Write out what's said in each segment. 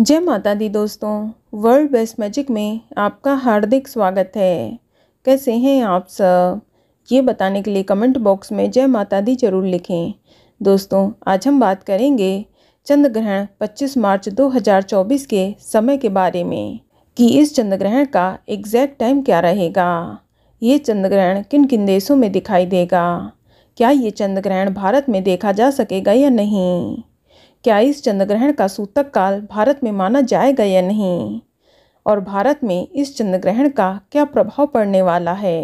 जय माता दी दोस्तों वर्ल्ड बेस्ट मैजिक में आपका हार्दिक स्वागत है कैसे हैं आप सब ये बताने के लिए कमेंट बॉक्स में जय माता दी जरूर लिखें दोस्तों आज हम बात करेंगे चंद्र ग्रहण 25 मार्च 2024 के समय के बारे में कि इस चंद्र ग्रहण का एग्जैक्ट टाइम क्या रहेगा ये चंद्र ग्रहण किन किन देशों में दिखाई देगा क्या ये चंद्र ग्रहण भारत में देखा जा सकेगा या नहीं क्या इस चंद्रग्रहण का सूतक काल भारत में माना जाएगा या नहीं और भारत में इस चंद्रग्रहण का क्या प्रभाव पड़ने वाला है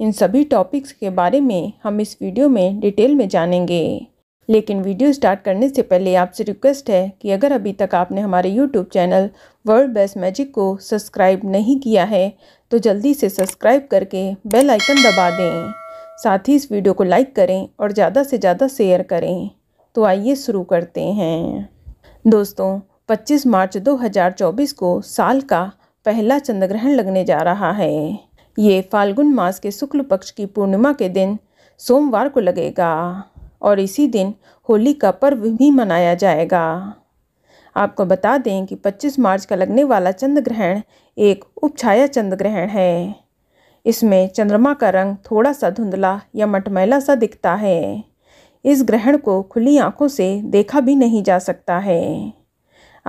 इन सभी टॉपिक्स के बारे में हम इस वीडियो में डिटेल में जानेंगे लेकिन वीडियो स्टार्ट करने से पहले आपसे रिक्वेस्ट है कि अगर अभी तक आपने हमारे YouTube channel world best magic को सब्सक्राइब नहीं किया है तो जल्दी से सब्सक्राइब करके बेल आइकन दबा दें साथ ही इस वीडियो को लाइक करें और ज़्यादा से ज़्यादा शेयर करें तो आइए शुरू करते हैं दोस्तों 25 मार्च 2024 को साल का पहला चंद्रग्रहण लगने जा रहा है ये फाल्गुन मास के शुक्ल पक्ष की पूर्णिमा के दिन सोमवार को लगेगा और इसी दिन होली का पर्व भी मनाया जाएगा आपको बता दें कि 25 मार्च का लगने वाला चंद्र ग्रहण एक उपछाया चंद्र ग्रहण है इसमें चंद्रमा का रंग थोड़ा सा धुंधला या मटमैला सा दिखता है इस ग्रहण को खुली आंखों से देखा भी नहीं जा सकता है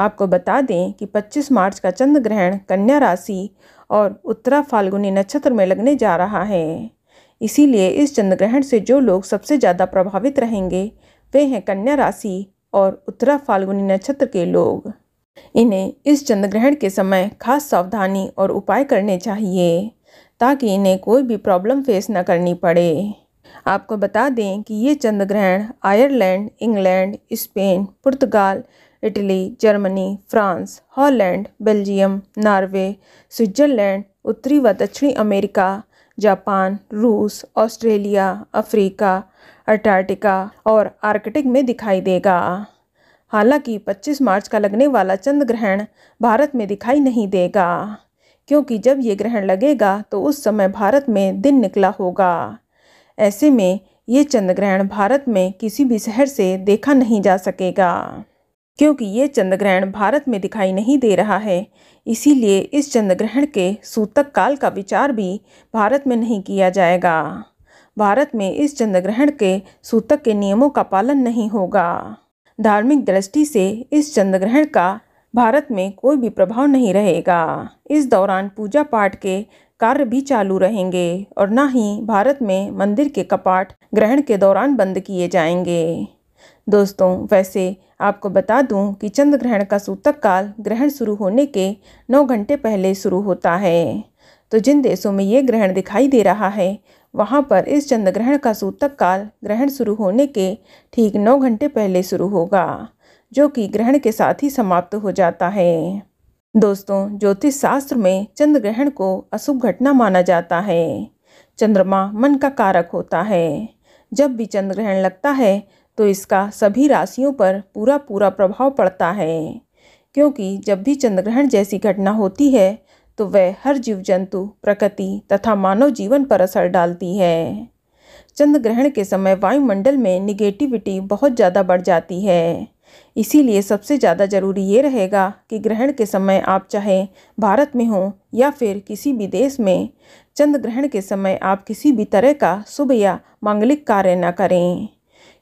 आपको बता दें कि 25 मार्च का चंद्र ग्रहण कन्या राशि और उत्तरा फाल्गुनी नक्षत्र में लगने जा रहा है इसीलिए इस चंद्र ग्रहण से जो लोग सबसे ज़्यादा प्रभावित रहेंगे वे हैं कन्या राशि और उत्तरा फाल्गुनी नक्षत्र के लोग इन्हें इस चंद्र ग्रहण के समय खास सावधानी और उपाय करने चाहिए ताकि इन्हें कोई भी प्रॉब्लम फेस न करनी पड़े आपको बता दें कि ये चंद्र ग्रहण आयरलैंड इंग्लैंड स्पेन पुर्तगाल Italy Germany France Holland Belgium Norway Switzerland उत्तरी व दक्षिणी अमेरिका जापान रूस ऑस्ट्रेलिया अफ्रीका अंटार्कटिका और आर्कटिक में दिखाई देगा हालांकि 25 मार्च का लगने वाला चंद्र ग्रहण भारत में दिखाई नहीं देगा क्योंकि जब ये ग्रहण लगेगा तो उस समय भारत में दिन निकला होगा ऐसे में ये चंद्रग्रहण भारत में किसी भी शहर से देखा नहीं जा सकेगा क्योंकि ये चंद्रग्रहण भारत में दिखाई नहीं दे रहा है इसीलिए इस चंद्रग्रहण के सूतक काल का विचार भी भारत में नहीं किया जाएगा भारत में इस चंद्रग्रहण के सूतक के नियमों का पालन नहीं होगा धार्मिक दृष्टि से इस चंद्रग्रहण का भारत में कोई भी प्रभाव नहीं रहेगा इस दौरान पूजा पाठ के कार्य भी चालू रहेंगे और न ही भारत में मंदिर के कपाट ग्रहण के दौरान बंद किए जाएंगे दोस्तों वैसे आपको बता दूं कि चंद्र ग्रहण का सूतक काल ग्रहण शुरू होने के नौ घंटे पहले शुरू होता है तो जिन देशों में ये ग्रहण दिखाई दे रहा है वहाँ पर इस चंद्रग्रहण का सूतक काल ग्रहण शुरू होने के ठीक नौ घंटे पहले शुरू होगा जो कि ग्रहण के साथ ही समाप्त हो जाता है दोस्तों ज्योतिष शास्त्र में चंद्र ग्रहण को अशुभ घटना माना जाता है चंद्रमा मन का कारक होता है जब भी चंद्र ग्रहण लगता है तो इसका सभी राशियों पर पूरा पूरा प्रभाव पड़ता है क्योंकि जब भी चंद्रग्रहण जैसी घटना होती है तो वह हर जीव जंतु प्रकृति तथा मानव जीवन पर असर डालती है चंद्र ग्रहण के समय वायुमंडल में निगेटिविटी बहुत ज़्यादा बढ़ जाती है इसीलिए सबसे ज़्यादा ज़रूरी ये रहेगा कि ग्रहण के समय आप चाहे भारत में हों या फिर किसी भी देश में चंद्र ग्रहण के समय आप किसी भी तरह का शुभ या मांगलिक कार्य न करें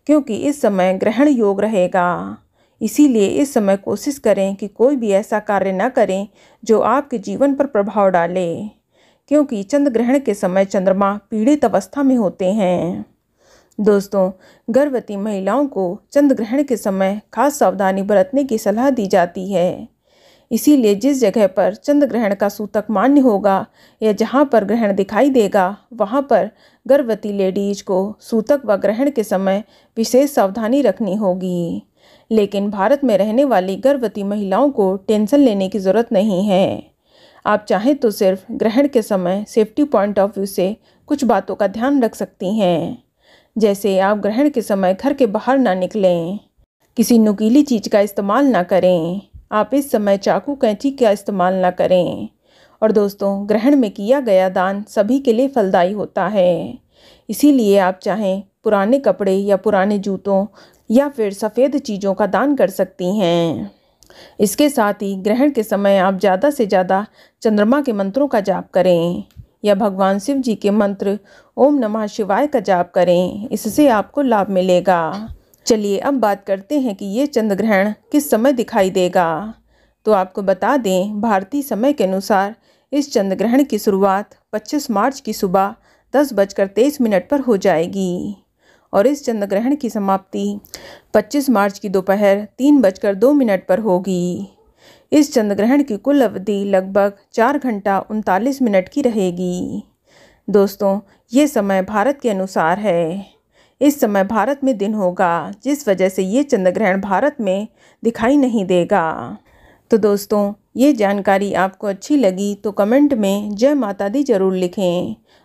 क्योंकि इस समय ग्रहण योग रहेगा इसीलिए इस समय कोशिश करें कि कोई भी ऐसा कार्य न करें जो आपके जीवन पर प्रभाव डाले क्योंकि चंद्र ग्रहण के समय चंद्रमा पीड़ित अवस्था में होते हैं दोस्तों गर्भवती महिलाओं को चंद्र ग्रहण के समय खास सावधानी बरतने की सलाह दी जाती है इसीलिए जिस जगह पर चंद्र ग्रहण का सूतक मान्य होगा या जहाँ पर ग्रहण दिखाई देगा वहाँ पर गर्भवती लेडीज को सूतक व ग्रहण के समय विशेष सावधानी रखनी होगी लेकिन भारत में रहने वाली गर्भवती महिलाओं को टेंशन लेने की ज़रूरत नहीं है आप चाहें तो सिर्फ ग्रहण के समय सेफ्टी पॉइंट ऑफ व्यू से कुछ बातों का ध्यान रख सकती हैं जैसे आप ग्रहण के समय घर के बाहर ना निकलें किसी नुकीली चीज़ का इस्तेमाल ना करें आप इस समय चाकू कैंची का इस्तेमाल ना करें और दोस्तों ग्रहण में किया गया दान सभी के लिए फलदायी होता है इसीलिए आप चाहें पुराने कपड़े या पुराने जूतों या फिर सफ़ेद चीज़ों का दान कर सकती हैं इसके साथ ही ग्रहण के समय आप ज़्यादा से ज़्यादा चंद्रमा के मंत्रों का जाप करें या भगवान शिव जी के मंत्र ओम नमः शिवाय का जाप करें इससे आपको लाभ मिलेगा चलिए अब बात करते हैं कि ये चंद्र ग्रहण किस समय दिखाई देगा तो आपको बता दें भारतीय समय के अनुसार इस चंद्र ग्रहण की शुरुआत 25 मार्च की सुबह दस बजकर तेईस मिनट पर हो जाएगी और इस चंद्र ग्रहण की समाप्ति 25 मार्च की दोपहर तीन बजकर दो मिनट पर होगी इस चंद्र ग्रहण की कुल अवधि लगभग चार घंटा उनतालीस मिनट की रहेगी दोस्तों ये समय भारत के अनुसार है इस समय भारत में दिन होगा जिस वजह से ये चंद्र ग्रहण भारत में दिखाई नहीं देगा तो दोस्तों ये जानकारी आपको अच्छी लगी तो कमेंट में जय माता दी ज़रूर लिखें